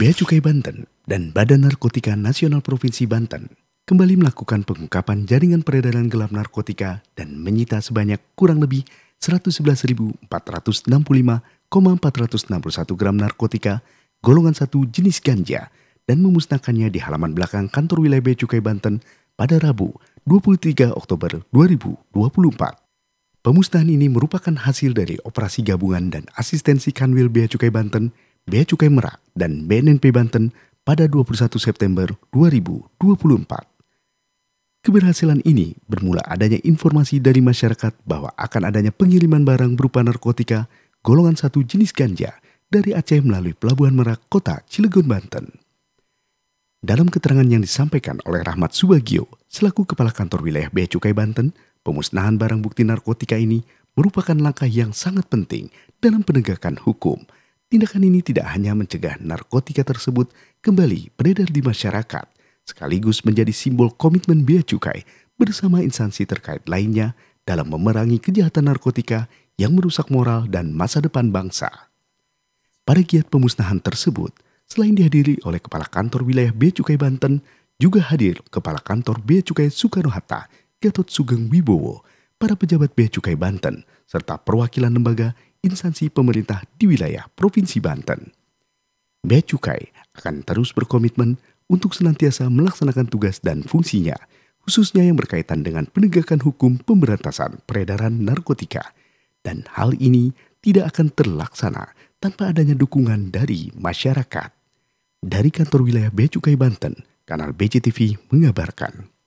Bea Cukai Banten dan Badan Narkotika Nasional Provinsi Banten kembali melakukan pengungkapan jaringan peredaran gelap narkotika dan menyita sebanyak kurang lebih 111.465,461 gram narkotika golongan satu jenis ganja dan memusnahkannya di halaman belakang kantor wilayah Bea Cukai Banten pada Rabu 23 Oktober 2024. Pemusnahan ini merupakan hasil dari operasi gabungan dan asistensi Kanwil Bea Cukai Banten Bea Cukai Merak dan BNNP Banten pada 21 September 2024. Keberhasilan ini bermula adanya informasi dari masyarakat bahwa akan adanya pengiriman barang berupa narkotika golongan satu jenis ganja dari Aceh melalui Pelabuhan Merak, Kota Cilegon, Banten. Dalam keterangan yang disampaikan oleh Rahmat Subagio, selaku Kepala Kantor Wilayah Bea Cukai Banten, pemusnahan barang bukti narkotika ini merupakan langkah yang sangat penting dalam penegakan hukum – Tindakan ini tidak hanya mencegah narkotika tersebut kembali beredar di masyarakat, sekaligus menjadi simbol komitmen bea cukai bersama instansi terkait lainnya dalam memerangi kejahatan narkotika yang merusak moral dan masa depan bangsa. Pada giat pemusnahan tersebut, selain dihadiri oleh Kepala Kantor Wilayah Bea Cukai Banten, juga hadir Kepala Kantor Bea Cukai Soekarno-Hatta, Gatot Sugeng Wibowo, para pejabat Bea Cukai Banten, serta perwakilan lembaga instansi pemerintah di wilayah Provinsi Banten. Bea Cukai akan terus berkomitmen untuk senantiasa melaksanakan tugas dan fungsinya, khususnya yang berkaitan dengan penegakan hukum pemberantasan peredaran narkotika. Dan hal ini tidak akan terlaksana tanpa adanya dukungan dari masyarakat. Dari kantor wilayah Bea Cukai Banten, kanal BCTV mengabarkan.